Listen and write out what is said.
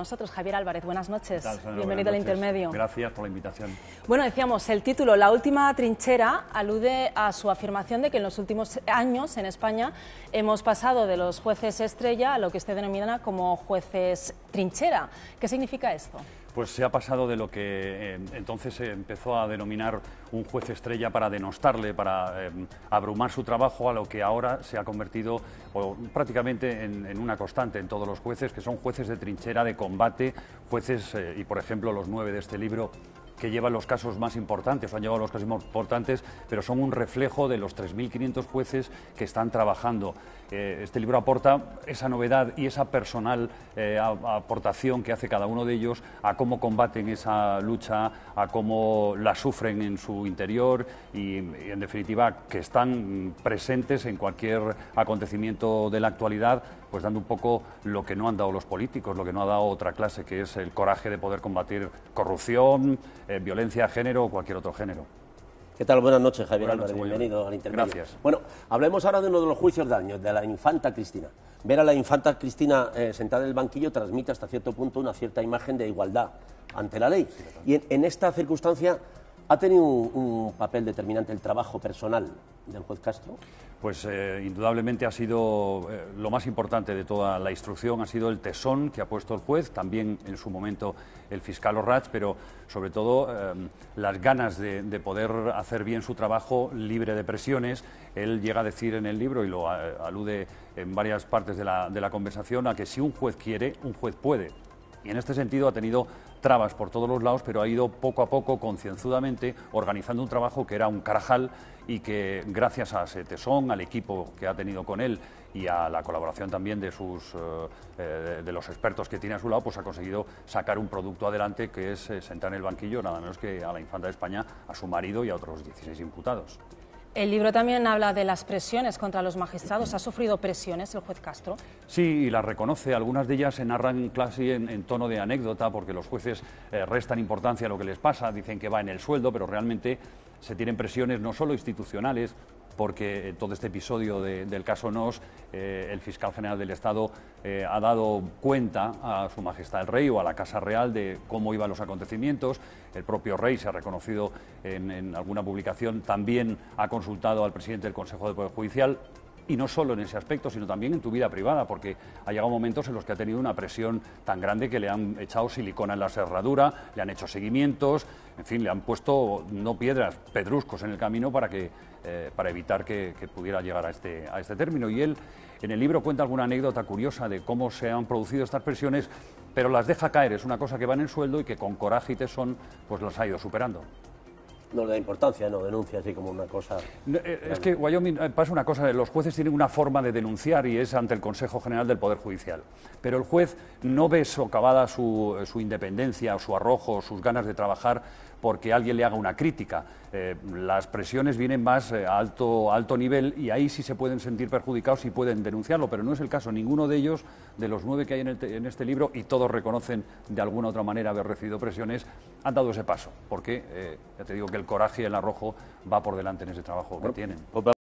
nosotros. Javier Álvarez, buenas noches. Bienvenido al intermedio. Gracias por la invitación. Bueno, decíamos, el título, La última trinchera, alude a su afirmación de que en los últimos años en España hemos pasado de los jueces estrella a lo que usted denomina como jueces trinchera. ¿Qué significa esto? pues se ha pasado de lo que eh, entonces se empezó a denominar un juez estrella para denostarle, para eh, abrumar su trabajo, a lo que ahora se ha convertido prácticamente en, una constante en todos los jueces, que son jueces de trinchera, de combate, jueces, eh, y por ejemplo los nueve de este libro que llevan los casos más importantes, o han llevado los casos más importantes, pero son un reflejo de los 3.500 jueces que están trabajando. Eh, este libro aporta esa novedad y esa personal eh, aportación que hace cada uno de ellos a cómo combaten esa lucha, a cómo la sufren en su interior y en definitiva, que están presentes en cualquier acontecimiento de la actualidad pues dando un poco lo que no han dado los políticos, lo que no ha dado otra clase, que es el coraje de poder combatir corrupción, eh, violencia de género o cualquier otro género. ¿Qué tal? Buenas noches, Javier Álvarez. Bienvenido al intermedio. Gracias. Bueno, hablemos ahora de uno de los juicios de de la infanta Cristina. Ver a la infanta Cristina eh, sentada en el banquillo transmite hasta cierto punto una cierta imagen de igualdad ante la ley. Y en esta circunstancia, ¿Ha tenido un, papel determinante el trabajo personal del juez Castro? Pues eh, indudablemente ha sido eh, lo más importante de toda la instrucción, ha sido el tesón que ha puesto el juez, también en su momento el fiscal Orrach, pero sobre todo eh, las ganas de, poder hacer bien su trabajo libre de presiones. Él llega a decir en el libro, y lo alude en varias partes de la conversación, a que si un juez quiere, un juez puede. Y en este sentido ha tenido trabas por todos los lados, pero ha ido poco a poco, concienzudamente, organizando un trabajo que era un carajal y que gracias a tesón, al equipo que ha tenido con él y a la colaboración también eh, eh, de, de los expertos que tiene a su lado, pues ha conseguido sacar un producto adelante que es eh, sentar en el banquillo nada menos que a la infanta de España, a su marido y a otros 16 imputados. El libro también habla de las presiones contra los magistrados. ¿Ha sufrido presiones el juez Castro? Sí, y las reconoce. Algunas de ellas se narran casi en, en tono de anécdota porque los jueces eh, restan importancia a lo que les pasa, dicen que va en el sueldo, pero realmente se tienen presiones no solo institucionales, porque en todo este episodio del caso Nos, eh, el fiscal general del Estado eh, ha dado cuenta a Su Majestad el Rey o a la Casa Real de cómo iban los acontecimientos. El propio Rey se ha reconocido en, en alguna publicación, también ha consultado al presidente del Consejo de Poder Judicial y no solo en ese aspecto, sino también en tu vida privada, porque ha llegado momentos en los que ha tenido una presión tan grande que le han echado silicona en la cerradura, le han hecho seguimientos, en fin, le han puesto no piedras, pedruscos en el camino para que eh, para evitar que, pudiera llegar este, a este, término. Y él en el libro cuenta alguna anécdota curiosa de cómo se han producido estas presiones, pero las deja caer, es una cosa que va en el sueldo y que con coraje y tesón pues las ha ido superando no le da importancia, no denuncia así como una cosa. Eh, es que Wyoming eh, pasa una cosa, eh, los jueces tienen una forma de denunciar y es ante el Consejo General del Poder Judicial. Pero el juez no ve socavada su, su independencia, su arrojo, sus ganas de trabajar porque alguien le haga una crítica. las presiones vienen más a alto, alto nivel y ahí sí se pueden sentir perjudicados y pueden denunciarlo, pero no es el caso. Ninguno de ellos, de los nueve que hay en, en este libro, y todos reconocen de alguna u otra manera haber recibido presiones, han dado ese paso, porque eh, ya te digo que el coraje y el arrojo va por delante en ese trabajo que tienen. Pues